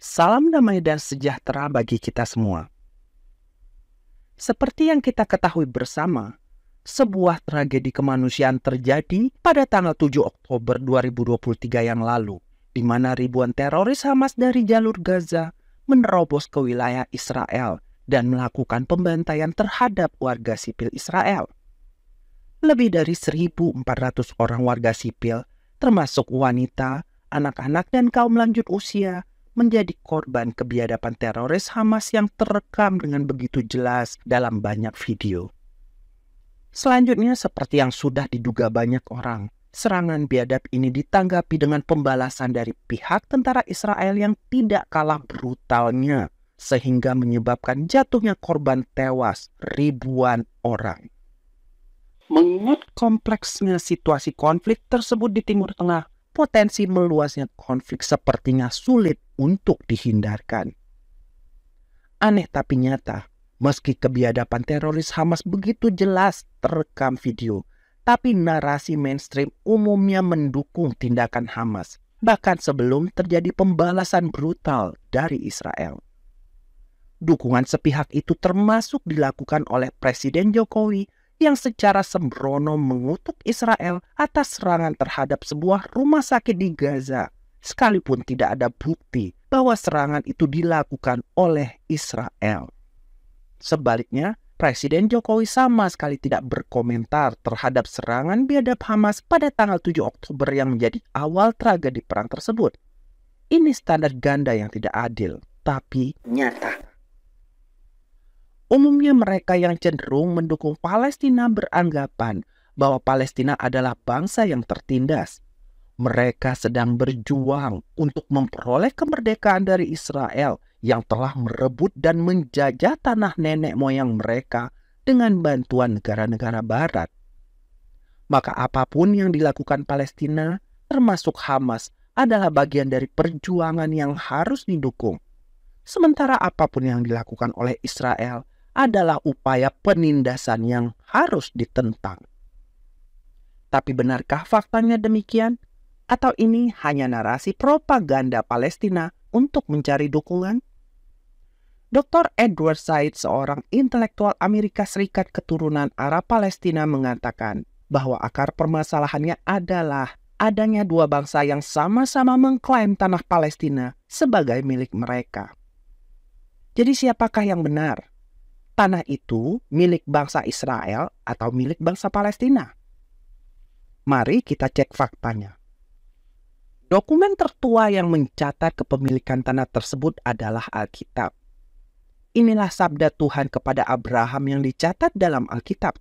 Salam damai dan sejahtera bagi kita semua. Seperti yang kita ketahui bersama, sebuah tragedi kemanusiaan terjadi pada tanggal 7 Oktober 2023 yang lalu, di mana ribuan teroris Hamas dari jalur Gaza menerobos ke wilayah Israel dan melakukan pembantaian terhadap warga sipil Israel. Lebih dari 1.400 orang warga sipil, termasuk wanita, anak-anak dan kaum lanjut usia, menjadi korban kebiadaban teroris Hamas yang terekam dengan begitu jelas dalam banyak video. Selanjutnya, seperti yang sudah diduga banyak orang, serangan biadab ini ditanggapi dengan pembalasan dari pihak tentara Israel yang tidak kalah brutalnya, sehingga menyebabkan jatuhnya korban tewas ribuan orang. Mengingat kompleksnya situasi konflik tersebut di Timur Tengah, potensi meluasnya konflik sepertinya sulit untuk dihindarkan. Aneh tapi nyata, meski kebiadaban teroris Hamas begitu jelas terekam video, tapi narasi mainstream umumnya mendukung tindakan Hamas, bahkan sebelum terjadi pembalasan brutal dari Israel. Dukungan sepihak itu termasuk dilakukan oleh Presiden Jokowi yang secara sembrono mengutuk Israel atas serangan terhadap sebuah rumah sakit di Gaza, sekalipun tidak ada bukti bahwa serangan itu dilakukan oleh Israel. Sebaliknya, Presiden Jokowi sama sekali tidak berkomentar terhadap serangan biadab Hamas pada tanggal 7 Oktober yang menjadi awal tragedi perang tersebut. Ini standar ganda yang tidak adil, tapi nyata. Umumnya mereka yang cenderung mendukung Palestina beranggapan bahwa Palestina adalah bangsa yang tertindas. Mereka sedang berjuang untuk memperoleh kemerdekaan dari Israel yang telah merebut dan menjajah tanah nenek moyang mereka dengan bantuan negara-negara barat. Maka apapun yang dilakukan Palestina, termasuk Hamas, adalah bagian dari perjuangan yang harus didukung. Sementara apapun yang dilakukan oleh Israel adalah upaya penindasan yang harus ditentang. Tapi benarkah faktanya demikian? Atau ini hanya narasi propaganda Palestina untuk mencari dukungan? Dr. Edward Said, seorang intelektual Amerika Serikat keturunan Arab Palestina mengatakan bahwa akar permasalahannya adalah adanya dua bangsa yang sama-sama mengklaim tanah Palestina sebagai milik mereka. Jadi siapakah yang benar? tanah itu milik bangsa Israel atau milik bangsa Palestina? Mari kita cek faktanya. Dokumen tertua yang mencatat kepemilikan tanah tersebut adalah Alkitab. Inilah sabda Tuhan kepada Abraham yang dicatat dalam Alkitab.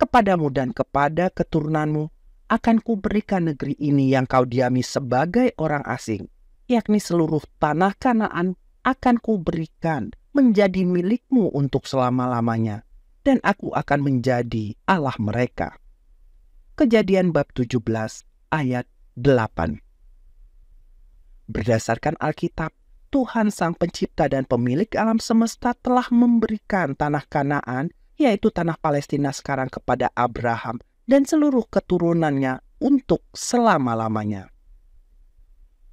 Kepadamu dan kepada keturunanmu akan kuberikan negeri ini yang kau diami sebagai orang asing, yakni seluruh tanah Kanaan akan kuberikan menjadi milikmu untuk selama-lamanya, dan aku akan menjadi Allah mereka. Kejadian bab 17 ayat 8 Berdasarkan Alkitab, Tuhan Sang Pencipta dan Pemilik alam semesta telah memberikan tanah Kanaan, yaitu tanah Palestina sekarang kepada Abraham dan seluruh keturunannya untuk selama-lamanya.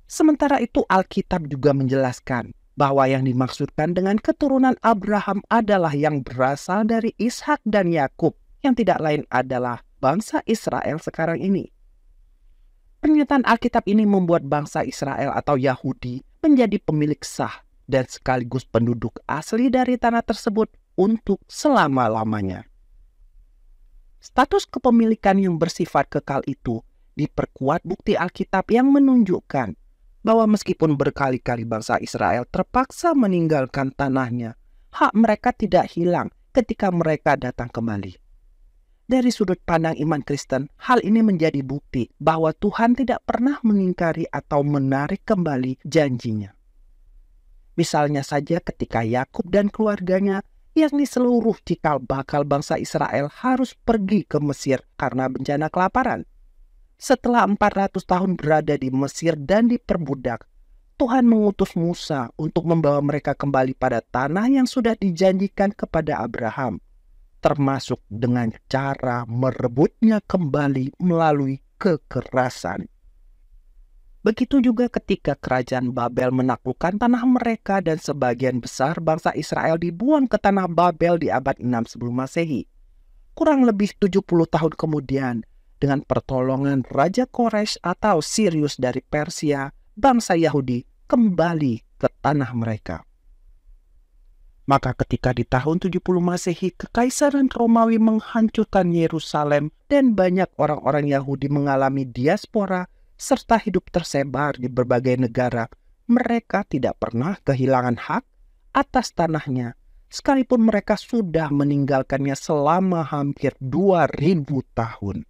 Sementara itu Alkitab juga menjelaskan bahwa yang dimaksudkan dengan keturunan Abraham adalah yang berasal dari Ishak dan Yakub, yang tidak lain adalah bangsa Israel sekarang ini. Pernyataan Alkitab ini membuat bangsa Israel atau Yahudi menjadi pemilik sah dan sekaligus penduduk asli dari tanah tersebut untuk selama-lamanya. Status kepemilikan yang bersifat kekal itu diperkuat bukti Alkitab yang menunjukkan bahwa meskipun berkali-kali bangsa Israel terpaksa meninggalkan tanahnya, hak mereka tidak hilang ketika mereka datang kembali. Dari sudut pandang iman Kristen, hal ini menjadi bukti bahwa Tuhan tidak pernah mengingkari atau menarik kembali janjinya. Misalnya saja ketika Yakub dan keluarganya yakni seluruh cikal bakal bangsa Israel harus pergi ke Mesir karena bencana kelaparan. Setelah 400 tahun berada di Mesir dan diperbudak, Tuhan mengutus Musa untuk membawa mereka kembali pada tanah yang sudah dijanjikan kepada Abraham, termasuk dengan cara merebutnya kembali melalui kekerasan. Begitu juga ketika kerajaan Babel menaklukkan tanah mereka dan sebagian besar bangsa Israel dibuang ke tanah Babel di abad 6 sebelum Masehi. Kurang lebih 70 tahun kemudian, dengan pertolongan Raja Koresh atau Sirius dari Persia, bangsa Yahudi kembali ke tanah mereka. Maka ketika di tahun 70 Masehi kekaisaran Romawi menghancurkan Yerusalem dan banyak orang-orang Yahudi mengalami diaspora serta hidup tersebar di berbagai negara, mereka tidak pernah kehilangan hak atas tanahnya sekalipun mereka sudah meninggalkannya selama hampir 2000 tahun.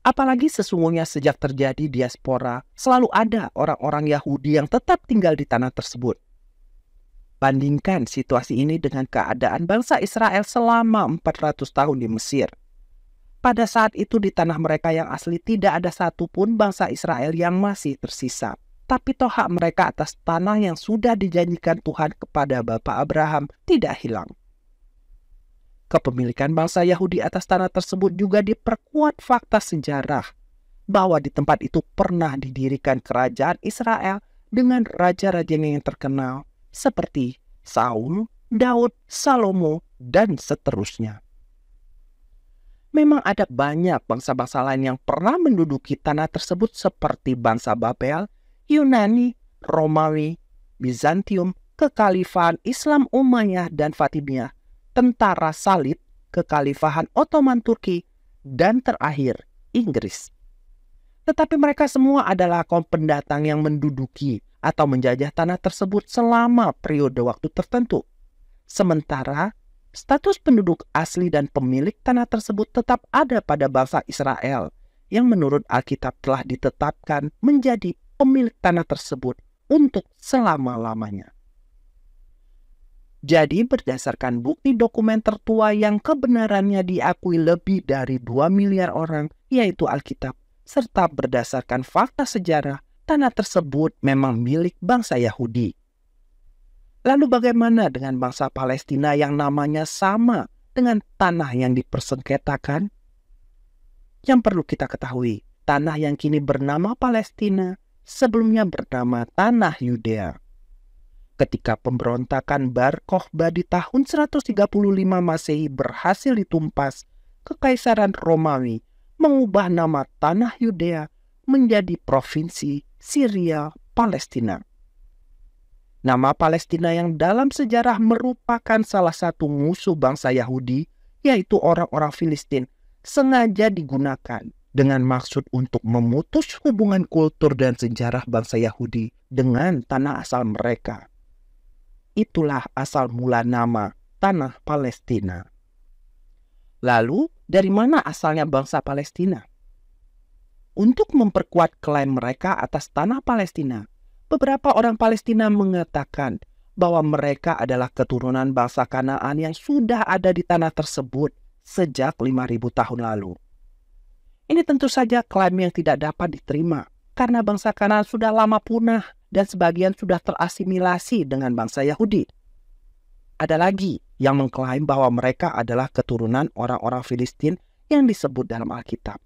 Apalagi sesungguhnya sejak terjadi diaspora, selalu ada orang-orang Yahudi yang tetap tinggal di tanah tersebut. Bandingkan situasi ini dengan keadaan bangsa Israel selama 400 tahun di Mesir. Pada saat itu di tanah mereka yang asli tidak ada satupun bangsa Israel yang masih tersisa. Tapi toh mereka atas tanah yang sudah dijanjikan Tuhan kepada Bapak Abraham tidak hilang. Kepemilikan bangsa Yahudi atas tanah tersebut juga diperkuat fakta sejarah bahwa di tempat itu pernah didirikan kerajaan Israel dengan raja-raja yang terkenal seperti Saul, Daud, Salomo, dan seterusnya. Memang ada banyak bangsa-bangsa lain yang pernah menduduki tanah tersebut seperti bangsa Babel, Yunani, Romawi, Bizantium, kekhalifahan Islam Umayyah dan Fatimiyah tentara salib, kekhalifahan Ottoman Turki, dan terakhir Inggris. Tetapi mereka semua adalah kaum pendatang yang menduduki atau menjajah tanah tersebut selama periode waktu tertentu. Sementara status penduduk asli dan pemilik tanah tersebut tetap ada pada bangsa Israel yang menurut Alkitab telah ditetapkan menjadi pemilik tanah tersebut untuk selama-lamanya. Jadi berdasarkan bukti dokumen tertua yang kebenarannya diakui lebih dari 2 miliar orang, yaitu Alkitab, serta berdasarkan fakta sejarah, tanah tersebut memang milik bangsa Yahudi. Lalu bagaimana dengan bangsa Palestina yang namanya sama dengan tanah yang dipersengketakan? Yang perlu kita ketahui, tanah yang kini bernama Palestina sebelumnya bernama Tanah Yudea ketika pemberontakan Bar Kokhba di tahun 135 Masehi berhasil ditumpas, Kekaisaran Romawi mengubah nama tanah Yudea menjadi provinsi Syria Palestina. Nama Palestina yang dalam sejarah merupakan salah satu musuh bangsa Yahudi, yaitu orang-orang Filistin, sengaja digunakan dengan maksud untuk memutus hubungan kultur dan sejarah bangsa Yahudi dengan tanah asal mereka. Itulah asal mula nama tanah Palestina. Lalu, dari mana asalnya bangsa Palestina? Untuk memperkuat klaim mereka atas tanah Palestina, beberapa orang Palestina mengatakan bahwa mereka adalah keturunan bangsa Kanaan yang sudah ada di tanah tersebut sejak 5000 tahun lalu. Ini tentu saja klaim yang tidak dapat diterima karena bangsa Kanaan sudah lama punah dan sebagian sudah terasimilasi dengan bangsa Yahudi. Ada lagi yang mengklaim bahwa mereka adalah keturunan orang-orang Filistin yang disebut dalam Alkitab.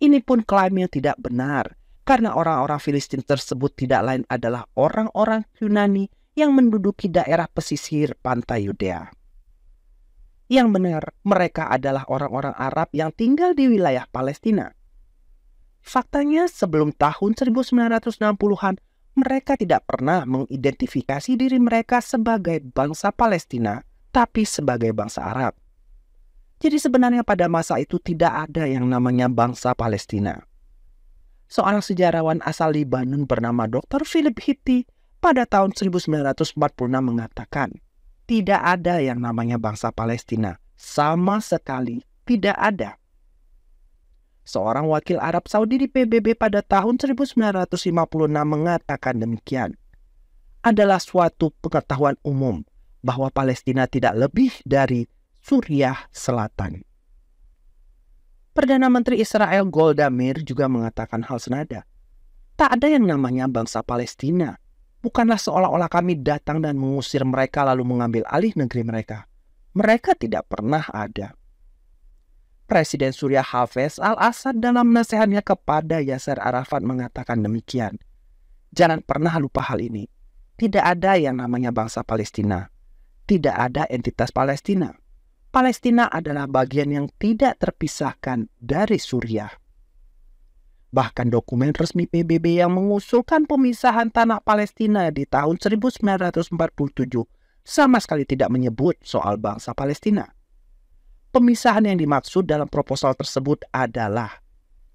Ini pun klaim yang tidak benar, karena orang-orang Filistin tersebut tidak lain adalah orang-orang Yunani yang menduduki daerah pesisir pantai Yudea. Yang benar, mereka adalah orang-orang Arab yang tinggal di wilayah Palestina. Faktanya sebelum tahun 1960-an mereka tidak pernah mengidentifikasi diri mereka sebagai bangsa Palestina, tapi sebagai bangsa Arab. Jadi sebenarnya pada masa itu tidak ada yang namanya bangsa Palestina. Seorang sejarawan asal Libanon bernama Dr. Philip Hitti pada tahun 1946 mengatakan, tidak ada yang namanya bangsa Palestina, sama sekali tidak ada seorang wakil Arab Saudi di PBB pada tahun 1956 mengatakan demikian. Adalah suatu pengetahuan umum bahwa Palestina tidak lebih dari Suriah Selatan. Perdana Menteri Israel Golda Meir juga mengatakan hal senada. Tak ada yang namanya bangsa Palestina. Bukanlah seolah-olah kami datang dan mengusir mereka lalu mengambil alih negeri mereka. Mereka tidak pernah ada. Presiden Suriah Hafez Al-Assad dalam nasihatnya kepada Yasser Arafat mengatakan demikian. Jangan pernah lupa hal ini. Tidak ada yang namanya bangsa Palestina. Tidak ada entitas Palestina. Palestina adalah bagian yang tidak terpisahkan dari Suriah. Bahkan dokumen resmi PBB yang mengusulkan pemisahan tanah Palestina di tahun 1947 sama sekali tidak menyebut soal bangsa Palestina. Pemisahan yang dimaksud dalam proposal tersebut adalah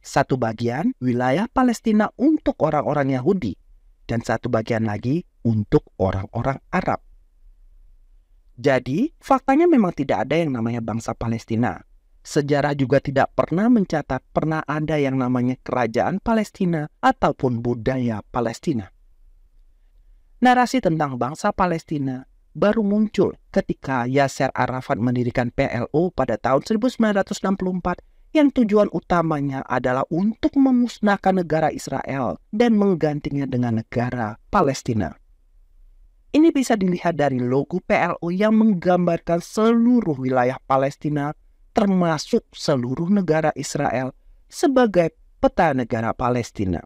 satu bagian wilayah Palestina untuk orang-orang Yahudi dan satu bagian lagi untuk orang-orang Arab. Jadi, faktanya memang tidak ada yang namanya bangsa Palestina. Sejarah juga tidak pernah mencatat pernah ada yang namanya kerajaan Palestina ataupun budaya Palestina. Narasi tentang bangsa Palestina baru muncul ketika Yasser Arafat mendirikan PLO pada tahun 1964 yang tujuan utamanya adalah untuk memusnahkan negara Israel dan menggantinya dengan negara Palestina. Ini bisa dilihat dari logo PLO yang menggambarkan seluruh wilayah Palestina termasuk seluruh negara Israel sebagai peta negara Palestina.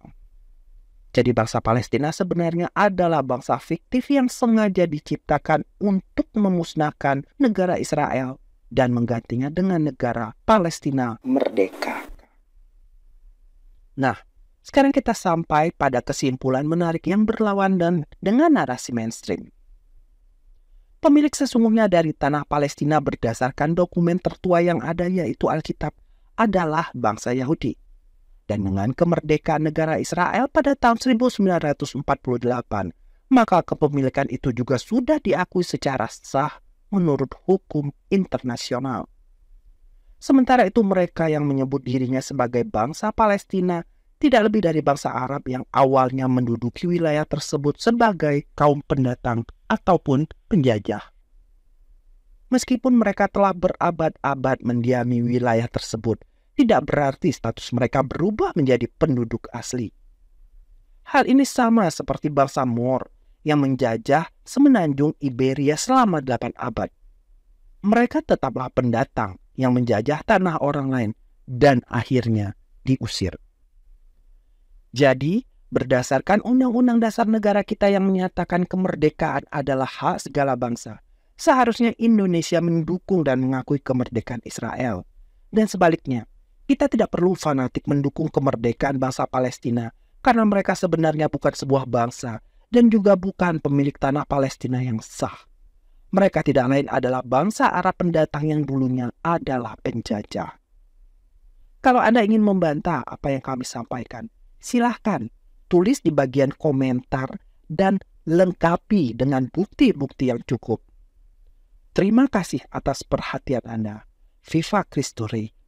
Jadi bangsa Palestina sebenarnya adalah bangsa fiktif yang sengaja diciptakan untuk memusnahkan negara Israel dan menggantinya dengan negara Palestina merdeka. Nah, sekarang kita sampai pada kesimpulan menarik yang berlawan dan dengan narasi mainstream. Pemilik sesungguhnya dari tanah Palestina berdasarkan dokumen tertua yang ada yaitu Alkitab adalah bangsa Yahudi dan dengan kemerdekaan negara Israel pada tahun 1948, maka kepemilikan itu juga sudah diakui secara sah menurut hukum internasional. Sementara itu mereka yang menyebut dirinya sebagai bangsa Palestina tidak lebih dari bangsa Arab yang awalnya menduduki wilayah tersebut sebagai kaum pendatang ataupun penjajah. Meskipun mereka telah berabad-abad mendiami wilayah tersebut, tidak berarti status mereka berubah menjadi penduduk asli. Hal ini sama seperti bangsa Moor yang menjajah semenanjung Iberia selama delapan abad. Mereka tetaplah pendatang yang menjajah tanah orang lain dan akhirnya diusir. Jadi, berdasarkan Undang-Undang Dasar Negara kita yang menyatakan kemerdekaan adalah hak segala bangsa, seharusnya Indonesia mendukung dan mengakui kemerdekaan Israel. Dan sebaliknya, kita tidak perlu fanatik mendukung kemerdekaan bangsa Palestina karena mereka sebenarnya bukan sebuah bangsa dan juga bukan pemilik tanah Palestina yang sah. Mereka tidak lain adalah bangsa Arab pendatang yang dulunya adalah penjajah. Kalau Anda ingin membantah apa yang kami sampaikan, silahkan tulis di bagian komentar dan lengkapi dengan bukti-bukti yang cukup. Terima kasih atas perhatian Anda. Viva Kristuri.